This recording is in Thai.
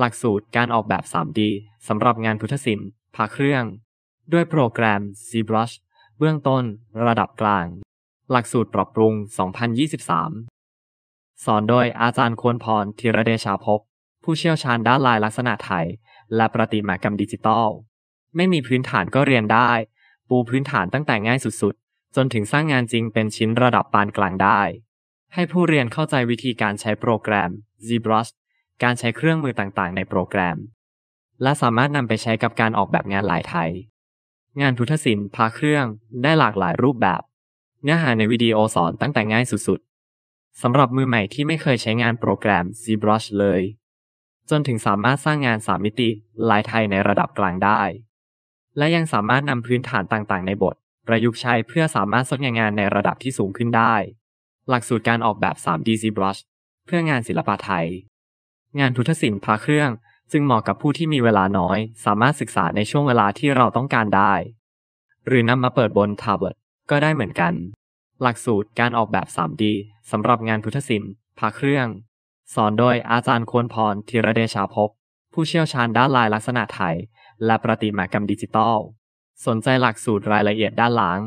หลักสูตรการออกแบบ 3D สำหรับงานพุทธศิลป์พาเครื่อง ด้วยโปรแกรม ZBrush เบื้องต้นระดับกลาง หลักสูตรปรับปรุง 2023 สอนโดยอาจารย์ควรพรธีระเดชาภพผู้เชี่ยวชาญด้านลายลักษณะไทย และประติมากรรมดิจิตอล ไม่มีพื้นฐานก็เรียนได้ ปูพื้นฐานตั้งแต่ง่ายสุดๆ จนถึงสร้างงานจริงเป็นชิ้นระดับปานกลางได้ ให้ผู้เรียนเข้าใจวิธีการใช้โปรแกรม ZBrush การใช้เครื่องมือต่างๆ ในโปรแกรม และสามารถนำไปใช้กับการออกแบบงานหลายไทย งานพุทธศิลป์พาเครื่อง ได้หลากหลายรูปแบบ เนื้อหาในวิดีโอสอนตั้งแต่ง่ายสุด ๆ สำหรับมือใหม่ที่ไม่เคยใช้งานโปรแกรม ZBrush เลย จนถึงสามารถสร้างงานสามมิติลายไทยในระดับกลางได้ และยังสามารถนำพื้นฐานต่างๆ ในบท ประยุกต์ใช้เพื่อสามารถสร้างงานในระดับที่สูงขึ้นได้ หลักสูตรการออกแบบ 3D ZBrush เพื่องานศิลปะไทยงานทุทศิลป์พระเครื่อง จึงเหมาะกับผู้ที่มีเวลาน้อย สามารถศึกษาในช่วงเวลาที่เราต้องการได้ หรือนำมาเปิดบนแท็บเล็ตก็ได้เหมือนกัน หลักสูตรการออกแบบ 3D สำหรับงานทุทศิลป์พระเครื่อง สอนโดยอาจารย์ควรพรธีระเดชาภพผู้เชี่ยวชาญด้านลายลักษณะไทยและประติมากรรมดิจิทัล สนใจหลักสูตรรายละเอียดด้านหลัง